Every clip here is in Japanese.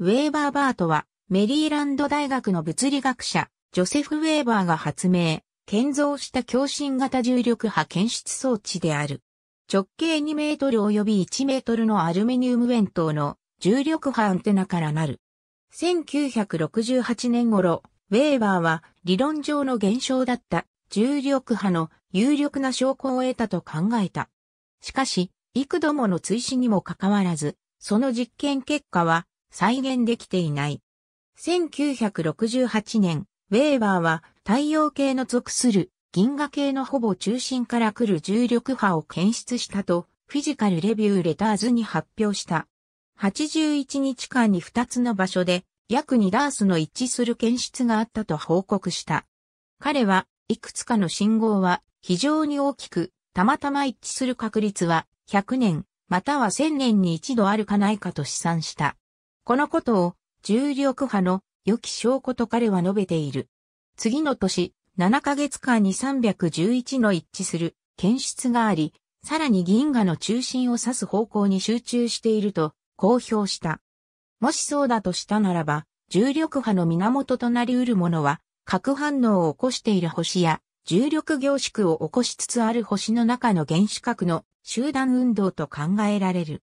ウェーバーバートは、メリーランド大学の物理学者、ジョセフ・ウェーバーが発明、建造した共振型重力波検出装置である。直径2メートル及び1メートルのアルミニウム円筒の重力波アンテナからなる。1968年頃、ウェーバーは理論上の現象だった重力波の有力な証拠を得たと考えた。しかし、幾度もの追試にもかかわらず、その実験結果は再現できていない。1968年、ウェーバーは太陽系の属する銀河系のほぼ中心から来る重力波を検出したと、フィジカルレビューレターズに発表した。81日間に2つの場所で約2ダースの一致する検出があったと報告した。彼はいくつかの信号は非常に大きく、たまたま一致する確率は100年、または1000年に一度あるかないかと試算した。このことを重力波の良き証拠と彼は述べている。次の年、7ヶ月間に311の一致する検出があり、さらに銀河の中心を指す方向に集中していると公表した。もしそうだとしたならば、重力波の源となり得るものは、核反応を起こしている星や、重力凝縮を起こしつつある星の中の原子核の集団運動と考えられる。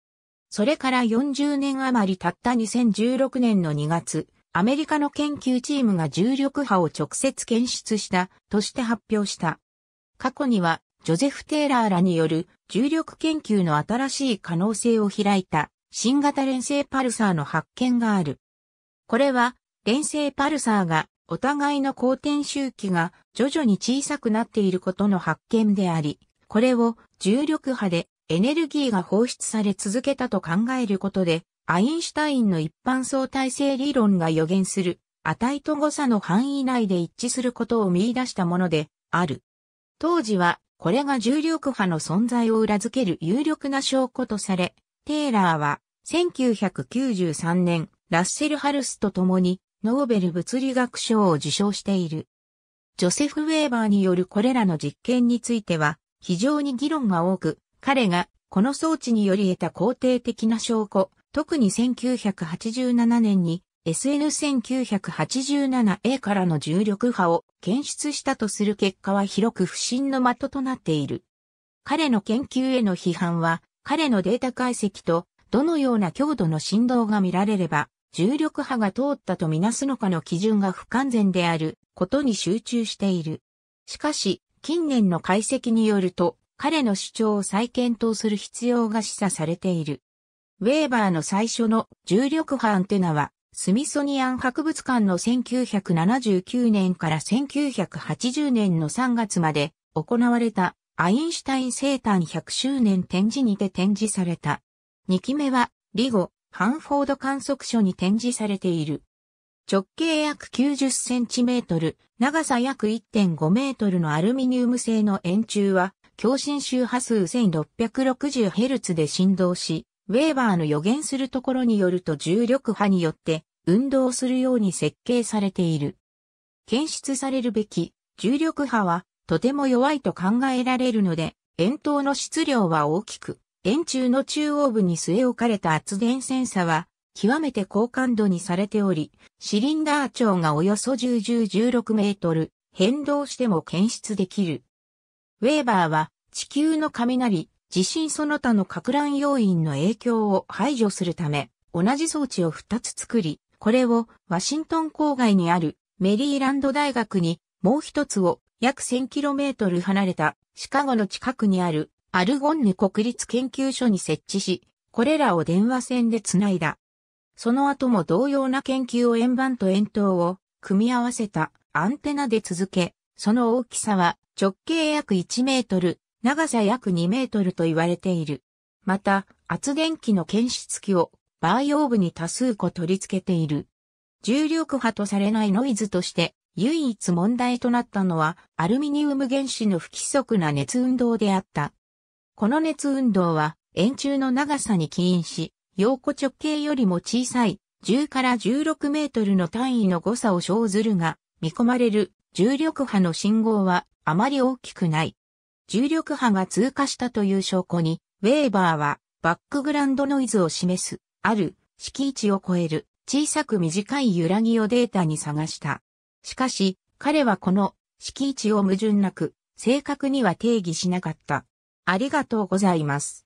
それから40年余りたった2016年の2月、アメリカの研究チームが重力波を直接検出したとして発表した。過去には、ジョゼフ・テイラーらによる重力研究の新しい可能性を開いた新型連星パルサーの発見がある。これは、連星パルサーがお互いの公転周期が徐々に小さくなっていることの発見であり、これを重力波でエネルギーが放出され続けたと考えることで、アインシュタインの一般相対性理論が予言する値と誤差の範囲内で一致することを見出したものである。当時はこれが重力波の存在を裏付ける有力な証拠とされ、テイラーは1993年ラッセル・ハルスと共にノーベル物理学賞を受賞している。ジョセフ・ウェーバーによるこれらの実験については非常に議論が多く、彼がこの装置により得た肯定的な証拠、特に1987年に SN1987A からの重力波を検出したとする結果は広く不信の的となっている。彼の研究への批判は、彼のデータ解析とどのような強度の振動が見られれば、重力波が通ったとみなすのかの基準が不完全であることに集中している。しかし、近年の解析によると、彼の主張を再検討する必要が示唆されている。ウェーバーの最初の重力波アンテナは、スミソニアン博物館の1979年から1980年の3月まで行われたアインシュタイン生誕100周年展示にて展示された。2期目は、リゴ、ハンフォード観測所に展示されている。直径約90センチメートル、長さ約1.5メートルのアルミニウム製の円柱は、共振周波数 1660Hz で振動し、ウェーバーの予言するところによると重力波によって運動するように設計されている。検出されるべき重力波はとても弱いと考えられるので、円筒の質量は大きく、円柱の中央部に据え置かれた圧電センサは極めて高感度にされており、シリンダー長がおよそ1016メートル変動しても検出できる。ウェーバーは地球の雷、地震その他の拡乱要因の影響を排除するため、同じ装置を2つ作り、これをワシントン郊外にあるメリーランド大学に、もう一つを約 1000km 離れたシカゴの近くにあるアルゴンヌ国立研究所に設置し、これらを電話線でつないだ。その後も同様な研究を円盤と円筒を組み合わせたアンテナで続け、その大きさは直径約1メートル、長さ約2メートルと言われている。また、圧電機の検出器をバー用部に多数個取り付けている。重力波とされないノイズとして唯一問題となったのはアルミニウム原子の不規則な熱運動であった。この熱運動は円柱の長さに起因し、陽子直径よりも小さい10から16メートルの単位の誤差を生ずるが見込まれる重力波の信号はあまり大きくない。重力波が通過したという証拠に、ウェーバーはバックグラウンドノイズを示す、ある敷地を超える小さく短い揺らぎをデータに探した。しかし、彼はこの敷地を矛盾なく正確には定義しなかった。ありがとうございます。